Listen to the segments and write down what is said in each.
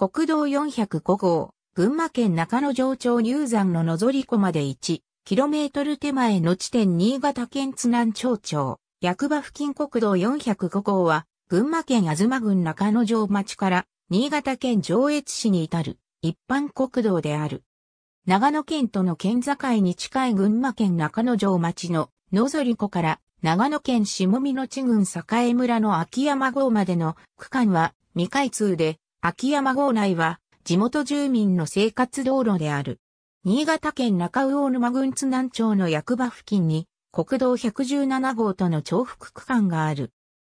国道405号、群馬県中野城町入山ののぞり湖まで 1km 手前の地点新潟県津南町町、役場付近国道405号は、群馬県東郡中野城町から新潟県上越市に至る一般国道である。長野県との県境に近い群馬県中野城町ののぞり湖から長野県下見の地郡栄村の秋山郷までの区間は未開通で秋山郷内は地元住民の生活道路である。新潟県中魚沼郡津南町の役場付近に国道117号との重複区間がある。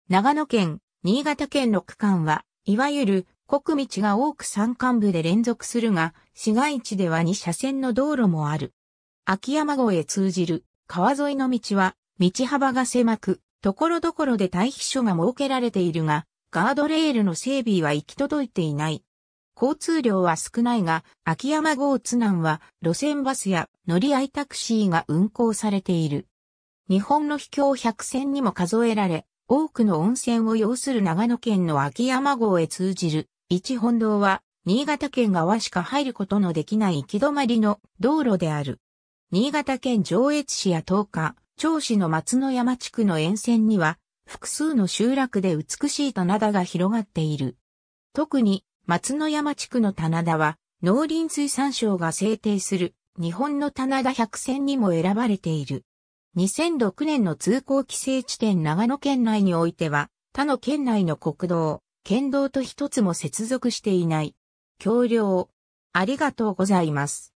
長野県、新潟県の区間は、いわゆる国道が多く山間部で連続するが、市街地では2車線の道路もある。秋山号へ通じる川沿いの道は、道幅が狭く、ところどころで退避所が設けられているが、ガードレールの整備は行き届いていない。交通量は少ないが、秋山号津南は路線バスや乗り合いタクシーが運行されている。日本の秘境百選にも数えられ、多くの温泉を要する長野県の秋山号へ通じる一本道は、新潟県側しか入ることのできない行き止まりの道路である。新潟県上越市や東海、長市の松野山地区の沿線には、複数の集落で美しい棚田が広がっている。特に松の山地区の棚田は農林水産省が制定する日本の棚田百選にも選ばれている。2006年の通行規制地点長野県内においては他の県内の国道、県道と一つも接続していない。橋梁。ありがとうございます。